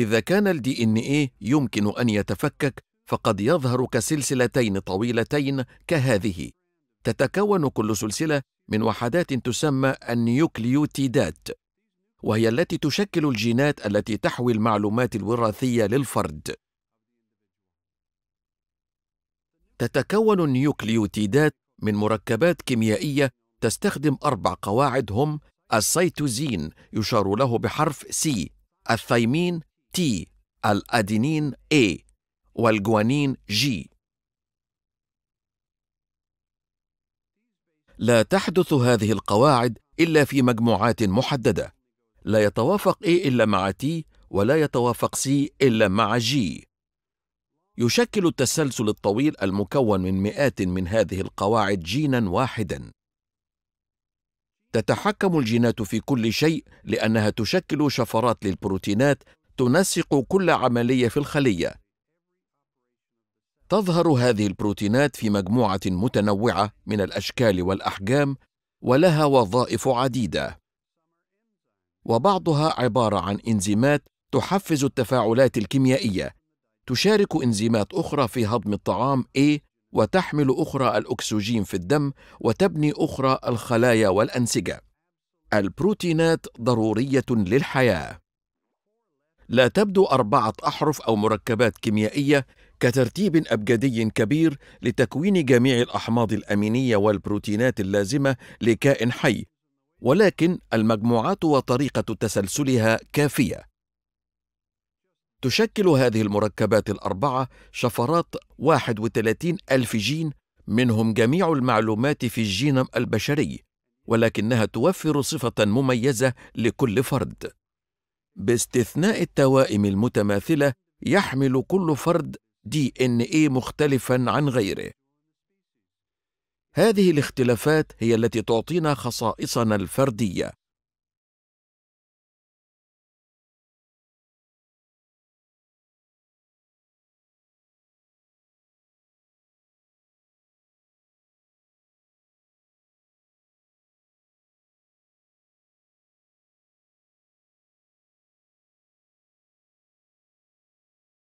إذا كان الـ DNA يمكن أن يتفكك فقد يظهر كسلسلتين طويلتين كهذه تتكون كل سلسلة من وحدات تسمى النيوكليوتيدات وهي التي تشكل الجينات التي تحوي المعلومات الوراثية للفرد تتكون النيوكليوتيدات من مركبات كيميائية تستخدم أربع قواعد هم السيتوزين يشار له بحرف سي الثايمين T الأدينين A والجوانين G لا تحدث هذه القواعد إلا في مجموعات محددة لا يتوافق A إلا مع T ولا يتوافق C إلا مع G يشكل التسلسل الطويل المكون من مئات من هذه القواعد جينا واحدا تتحكم الجينات في كل شيء لأنها تشكل شفرات للبروتينات تنسق كل عملية في الخلية. تظهر هذه البروتينات في مجموعة متنوعة من الأشكال والأحجام ولها وظائف عديدة. وبعضها عبارة عن إنزيمات تحفز التفاعلات الكيميائية. تشارك إنزيمات أخرى في هضم الطعام A وتحمل أخرى الأكسجين في الدم وتبني أخرى الخلايا والأنسجة. البروتينات ضرورية للحياة. لا تبدو أربعة أحرف أو مركبات كيميائية كترتيب أبجدي كبير لتكوين جميع الأحماض الأمينية والبروتينات اللازمة لكائن حي، ولكن المجموعات وطريقة تسلسلها كافية. تشكل هذه المركبات الأربعة شفرات 31 ألف جين منهم جميع المعلومات في الجينم البشري، ولكنها توفر صفة مميزة لكل فرد. باستثناء التوائم المتماثلة يحمل كل فرد دي إن إيه مختلفًا عن غيره. هذه الاختلافات هي التي تعطينا خصائصنا الفردية،